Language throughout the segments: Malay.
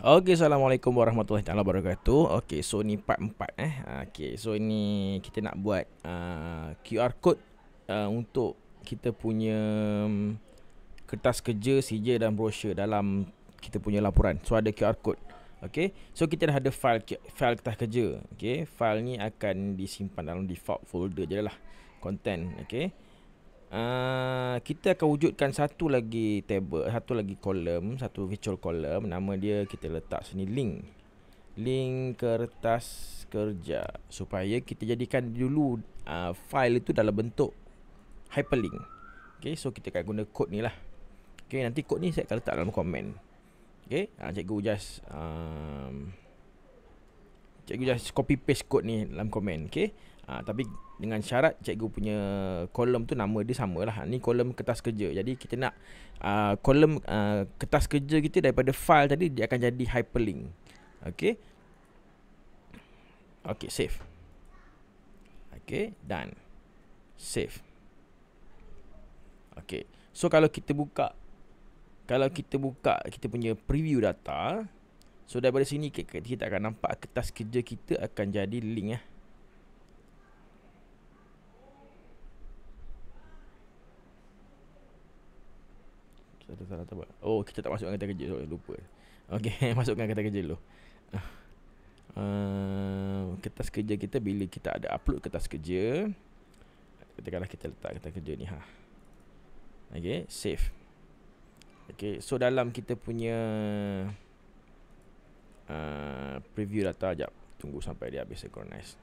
Okey, Assalamualaikum warahmatullahi taala wabarakatuh. Okey, so ni part 4 eh. Okey, so ni kita nak buat uh, QR code uh, untuk kita punya um, kertas kerja, CJ dan brosur dalam kita punya laporan. So ada QR code. Okey. So kita dah ada file file kertas kerja. Okey, file ni akan disimpan dalam default folder je lah, Content, okey. Uh, kita akan wujudkan satu lagi table, satu lagi kolom, satu virtual kolom. Nama dia kita letak sini link. Link kertas kerja. Supaya kita jadikan dulu uh, file itu dalam bentuk hyperlink. Okay, so kita akan guna kod ni lah. Okay, nanti kod ni saya akan letak dalam komen. Okay, uh, cikgu just... Um, cikgu just copy paste kod ni dalam komen. Okay, Ha, tapi dengan syarat cikgu punya kolom tu nama dia sama lah. Ha, ni kolom kertas kerja. Jadi kita nak uh, kolom uh, kertas kerja kita daripada file tadi dia akan jadi hyperlink. Okay, okay save. Okay done. Save. Okay. So kalau kita buka kalau kita buka kita punya preview data, so daripada sini kita akan nampak kertas kerja kita akan jadi link eh. Ya. Salah salah tak buat Oh kita tak masukkan kata kerja Sorry oh, lupa Okay masukkan kata kerja dulu uh, Kertas kerja kita Bila kita ada upload kertas kerja kalah kita letak kata kerja ni ha. Okay save Okay so dalam kita punya uh, Preview data Sekejap tunggu sampai dia habis synchronize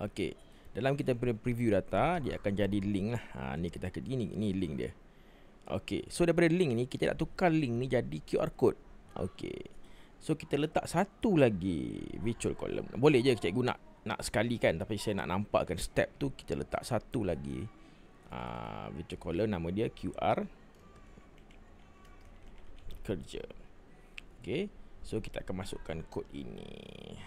Okey. Dalam kita preview data, dia akan jadi link lah. Ha, ni kita ke ni, ni link dia. Okey. So daripada link ni kita nak tukar link ni jadi QR code. Okey. So kita letak satu lagi virtual column. Boleh je cikgu nak nak sekali kan tapi saya nak nampakkan step tu kita letak satu lagi uh, virtual column nama dia QR kerja. Okey. So kita akan masukkan kod ini.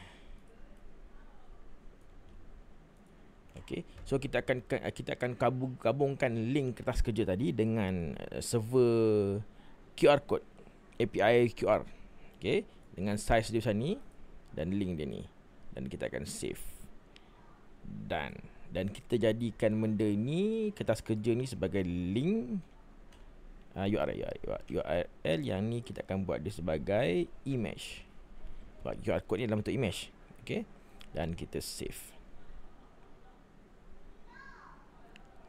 Okay. So kita akan kita akan gabungkan link kertas kerja tadi dengan uh, server QR code API QR. okey, Dengan size dia sini dan link dia ni. Dan kita akan save. Dan dan kita jadikan benda ni kertas kerja ni sebagai link uh, URL, URL, URL yang ni kita akan buat dia sebagai image. Sebab QR code ni dalam bentuk image. okey, Dan kita save.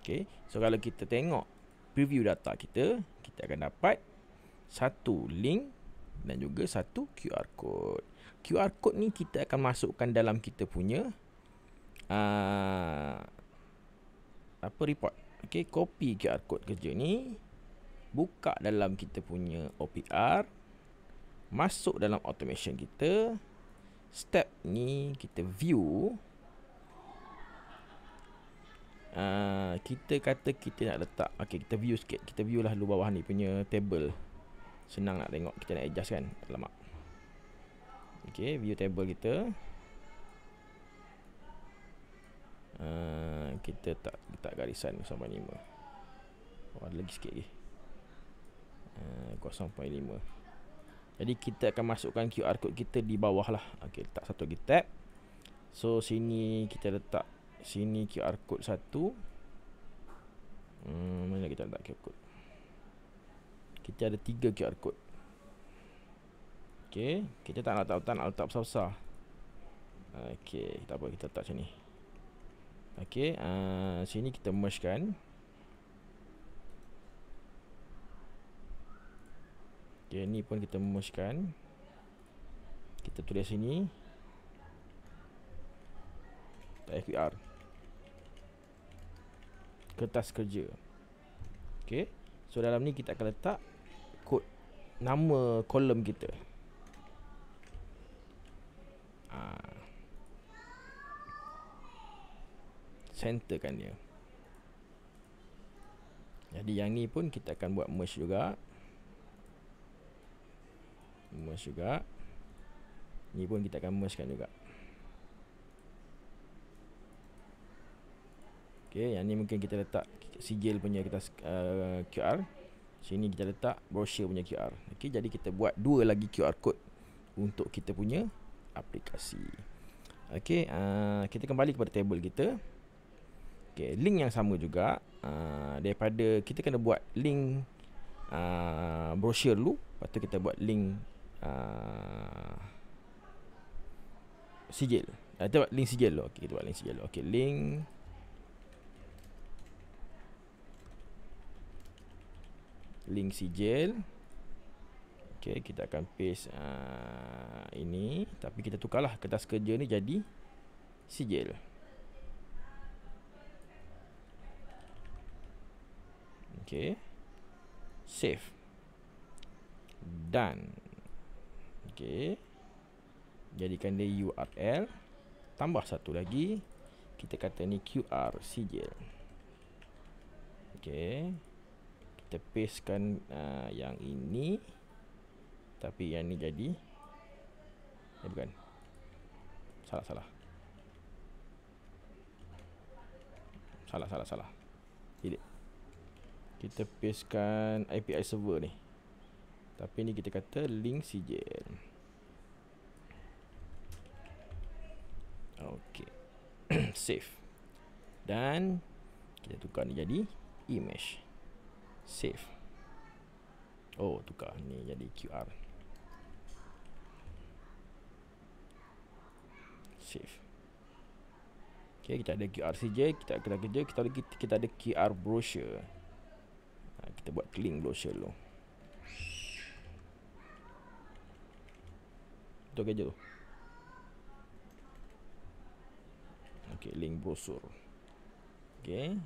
Okay. So kalau kita tengok preview data kita, kita akan dapat satu link dan juga satu QR code. QR code ni kita akan masukkan dalam kita punya uh, apa report. Okey, copy QR code kerja ni. Buka dalam kita punya OPR. Masuk dalam automation kita. Step ni kita view. kita kata kita nak letak Okay kita view sikit Kita view lah dulu bawah ni punya table Senang nak tengok kita nak adjust kan Alamak Okay view table kita uh, Kita tak letak garisan 0.5 Oh ada lagi sikit lagi uh, ah, 0.5 Jadi kita akan masukkan QR code kita di bawah lah Okay letak satu lagi tab So sini kita letak Sini QR code satu Hmm, mana kita letak QR code? Kita ada tiga QR code. Okay. Kita tak nak letak-letak, nak letak besar-besar. Okay. Tak apa, kita letak sini. ni. Okay. Uh, sini kita merge kan. Okay, ni pun kita merge kan? Kita tulis sini. Tak FBR kertas kerja Okay So dalam ni kita akan letak kod nama kolom kita ha. Ah. Center kan dia Jadi yang ni pun kita akan buat merge juga Merge juga Ni pun kita akan merge kan juga Okay, yang ni mungkin kita letak sijil punya kita uh, eh, QR. Sini kita letak brochure punya QR. Okay, jadi kita buat dua lagi QR code untuk kita punya aplikasi. Okay, uh, eh, kita kembali kepada table kita. Okay, link yang sama juga uh, daripada kita kena buat link uh, brochure dulu, lepas tu kita buat link uh, sijil. Kita buat link sijil dulu. Okey, kita buat link sijil dulu. Okey, link link sijil Okay, kita akan paste uh, ini tapi kita tukarlah kertas kerja ni jadi sijil Okay save done Okay jadikan dia URL tambah satu lagi kita kata ni QR sijil Okay kita pastekan uh, yang ini tapi yang ni jadi eh bukan salah salah salah salah salah Jadi kita pastekan IP server ni tapi ni kita kata link sijil Okay save dan kita tukar ni jadi image save oh tukar ni jadi QR save Okay, kita ada QR CJ, kita kena kerja, kita ada, kita ada QR brochure. Ha, kita buat link brochure dulu. Itu kerja tu. Okay, link brochure. Okay.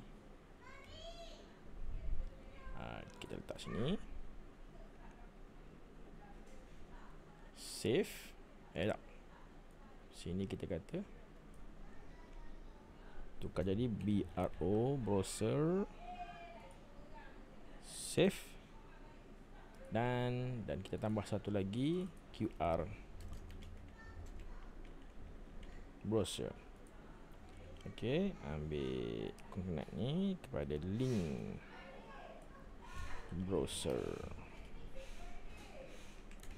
kita letak sini save eh tak sini kita kata tukar jadi bro browser save dan dan kita tambah satu lagi qr browser okey ambil connect ni kepada link browser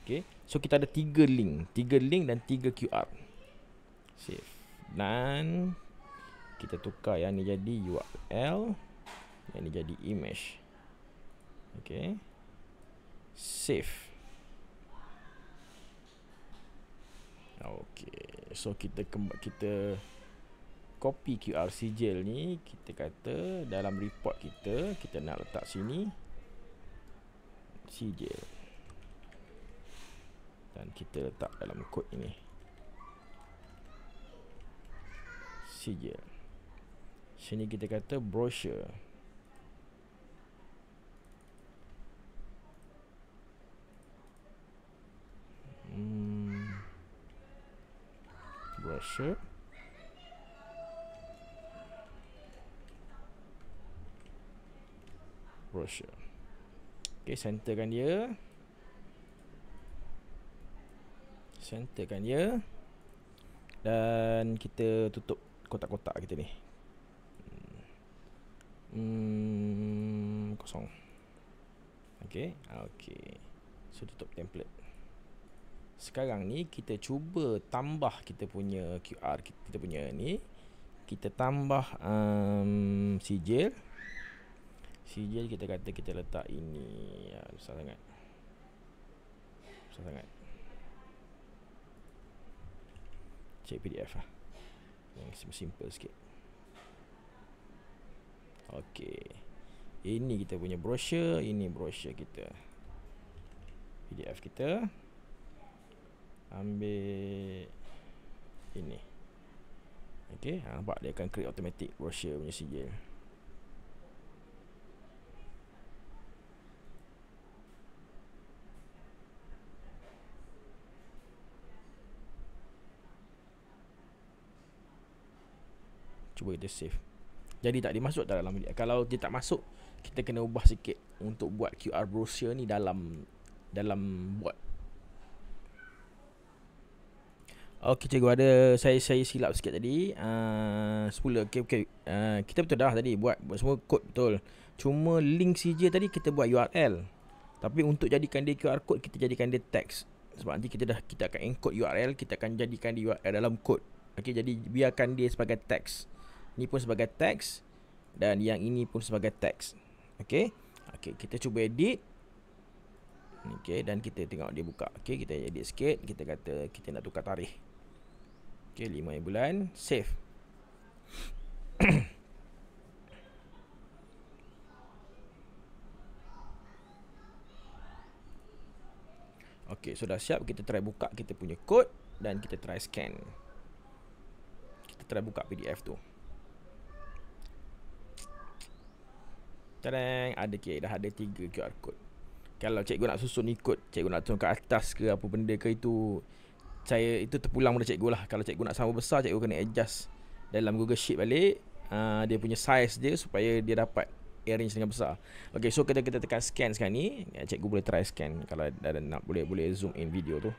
Okay So kita ada tiga link Tiga link dan tiga QR Save Dan Kita tukar yang ni jadi URL Yang ni jadi image Okay Save Okay So kita kemb- kita Copy QR sijil ni Kita kata dalam report kita Kita nak letak sini si dan kita letak dalam kod ini si sini kita kata brochure hmm. brochure brochure Okay, centerkan dia. Centerkan dia. Dan kita tutup kotak-kotak kita ni. Hmm, kosong. Okay, okay. So, tutup template. Sekarang ni kita cuba tambah kita punya QR kita punya ni. Kita tambah um, sijil. Sijil. Sijil kita kata kita letak ini ya, Susah sangat Susah sangat Cek PDF lah Yang simple sikit Okay Ini kita punya brosure Ini brosure kita PDF kita Ambil Ini Okay ha, Nampak dia akan create automatic brosure punya sijil Cuba kita save Jadi tak dimasuk dalam dia Kalau dia tak masuk Kita kena ubah sikit Untuk buat QR brochure ni dalam Dalam buat Okey cikgu ada saya saya silap sikit tadi. Ah uh, 10 okey okey. Uh, kita betul dah tadi buat, buat semua kod betul. Cuma link CJ tadi kita buat URL. Tapi untuk jadikan dia QR code kita jadikan dia teks. Sebab nanti kita dah kita akan encode URL, kita akan jadikan dia URL dalam kod. Okey jadi biarkan dia sebagai teks. Ni pun sebagai teks dan yang ini pun sebagai teks. Okey. Okey, kita cuba edit. Okey, dan kita tengok dia buka. Okey, kita edit sikit. Kita kata kita nak tukar tarikh. Okey, 5 bulan, save. Okey, sudah so siap kita try buka kita punya kod dan kita try scan. Kita try buka PDF tu. Tereng, ada okay, dah ada tiga QR code. Kalau cikgu nak susun ikut, cikgu nak turun ke atas ke apa benda ke itu saya itu terpulang pada cikgu lah. Kalau cikgu nak sama besar, cikgu kena adjust dalam Google Sheet balik uh, dia punya size dia supaya dia dapat arrange dengan besar. okay so kita kita tekan scan sekarang ni, eh, cikgu boleh try scan kalau ada nak boleh boleh zoom in video tu.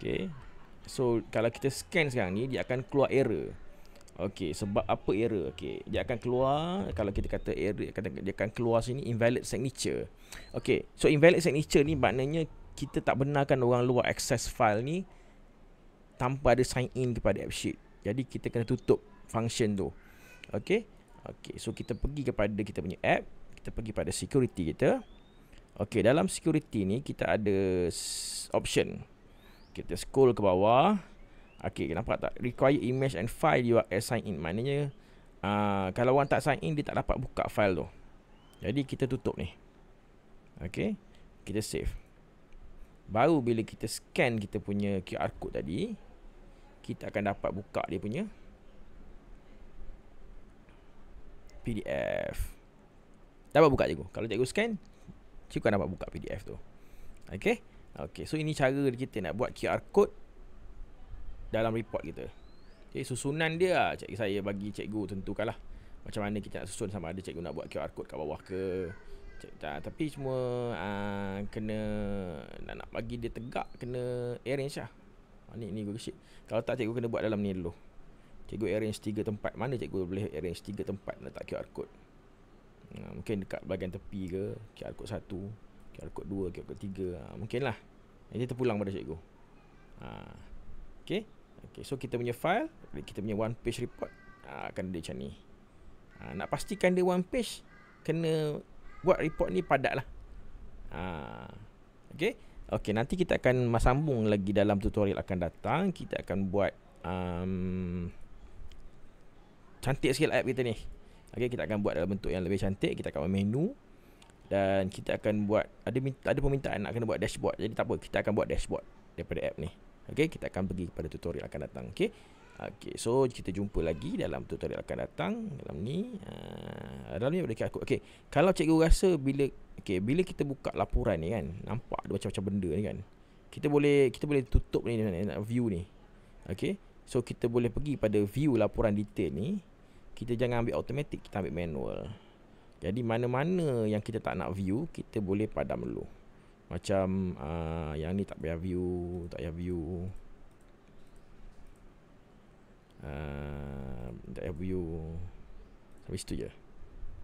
okay So kalau kita scan sekarang ni dia akan keluar error. Okey, sebab apa error? Okey, dia akan keluar kalau kita kata error kata dia akan keluar sini invalid signature. Okey, so invalid signature ni maknanya kita tak benarkan orang luar access file ni tanpa ada sign in kepada app sheet. Jadi kita kena tutup function tu. Okey. Okey, so kita pergi kepada kita punya app, kita pergi pada security kita. Okey, dalam security ni kita ada option. Kita scroll ke bawah. Okay kenapa tak Require image and file you are assigned in Maknanya uh, Kalau orang tak sign in Dia tak dapat buka file tu Jadi kita tutup ni Okay Kita save Baru bila kita scan kita punya QR code tadi Kita akan dapat buka dia punya PDF Dapat buka cikgu Kalau cikgu scan Cikgu akan dapat buka PDF tu Okay Okay so ini cara kita nak buat QR code dalam report kita. Okay, susunan dia lah cik, saya bagi cikgu tentukan lah. Macam mana kita nak susun sama ada cikgu nak buat QR code kat bawah ke. Cik, tak, ah, tapi cuma uh, kena nak, nak bagi dia tegak kena arrange lah. Ha, ni, ni gue Kalau tak cikgu kena buat dalam ni dulu. Cikgu arrange tiga tempat. Mana cikgu boleh arrange tiga tempat nak tak QR code. Uh, mungkin dekat bahagian tepi ke. QR code satu. QR code dua. QR code tiga. Uh, mungkin lah. Nanti terpulang pada cikgu. Uh, Okay. Okay, so kita punya file, kita punya one page report ah, akan ada macam ni. Ah, nak pastikan dia one page, kena buat report ni padat lah. Ah, okay. Okay, nanti kita akan sambung lagi dalam tutorial akan datang. Kita akan buat um, cantik sikit lah app kita ni. Okay, kita akan buat dalam bentuk yang lebih cantik. Kita akan buat menu. Dan kita akan buat, ada, ada permintaan nak kena buat dashboard. Jadi tak apa, kita akan buat dashboard daripada app ni. Okey, kita akan pergi kepada tutorial akan datang. Okey. Okey, so kita jumpa lagi dalam tutorial akan datang dalam ni. Uh, dalam ni boleh aku. Okey. Kalau cikgu rasa bila okey, bila kita buka laporan ni kan, nampak ada macam-macam benda ni kan. Kita boleh kita boleh tutup ni nak view ni. Okey. So kita boleh pergi pada view laporan detail ni. Kita jangan ambil automatic, kita ambil manual. Jadi mana-mana yang kita tak nak view, kita boleh padam dulu. Macam uh, yang ni tak payah view Tak payah view uh, Tak payah view Habis tu je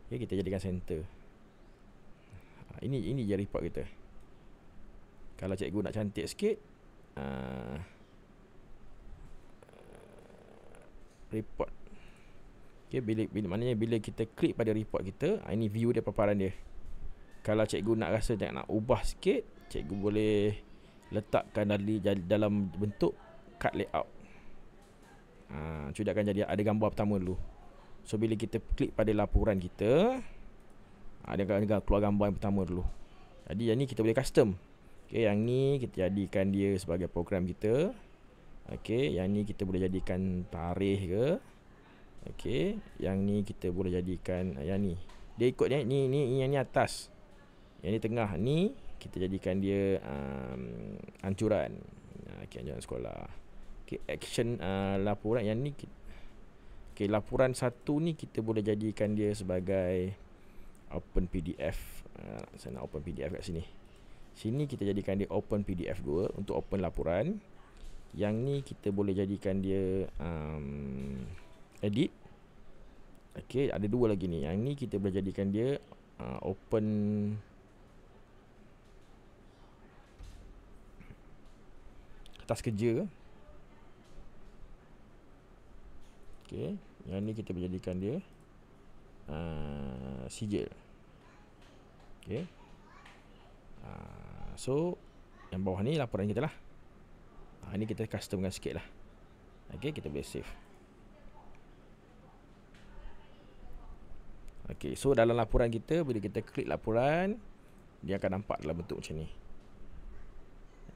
okay, Kita jadikan center ah, Ini ini je report kita Kalau cikgu nak cantik sikit uh, Report Okay, bila, bila, maknanya bila kita klik pada report kita Ini view dia paparan dia kalau cikgu nak rasa nak nak ubah sikit, cikgu boleh letakkan dari dalam bentuk card layout. Ah, ha, uh, akan jadi ada gambar pertama dulu. So bila kita klik pada laporan kita, ada ha, uh, akan keluar gambar yang pertama dulu. Jadi yang ni kita boleh custom. Okey, yang ni kita jadikan dia sebagai program kita. Okey, yang ni kita boleh jadikan tarikh ke. Okey, yang ni kita boleh jadikan uh, yang ni. Dia ikut ni ni ni yang ni atas. Yang ni tengah ni kita jadikan dia um, ancuran. Ah, okey ancuran sekolah. Okey action uh, laporan yang ni Okey laporan satu ni kita boleh jadikan dia sebagai open PDF. Uh, ah, saya nak open PDF kat sini. Sini kita jadikan dia open PDF 2 untuk open laporan. Yang ni kita boleh jadikan dia um, edit. Okay, ada dua lagi ni. Yang ni kita boleh jadikan dia uh, open kertas kerja Okay Yang ni kita berjadikan dia uh, Sijil Okay uh, ah, So Yang bawah ni laporan kita lah uh, Ini kita customkan sikit lah Okay kita boleh save Okay so dalam laporan kita Bila kita klik laporan Dia akan nampak dalam bentuk macam ni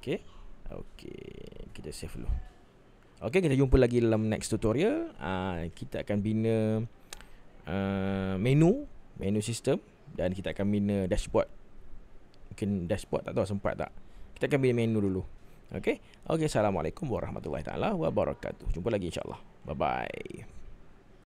Okay Okay Kita save dulu Okay kita jumpa lagi dalam next tutorial uh, Kita akan bina uh, Menu Menu sistem Dan kita akan bina dashboard Mungkin dashboard tak tahu sempat tak Kita akan bina menu dulu Okay Okay Assalamualaikum warahmatullahi taala wabarakatuh Jumpa lagi insyaAllah Bye bye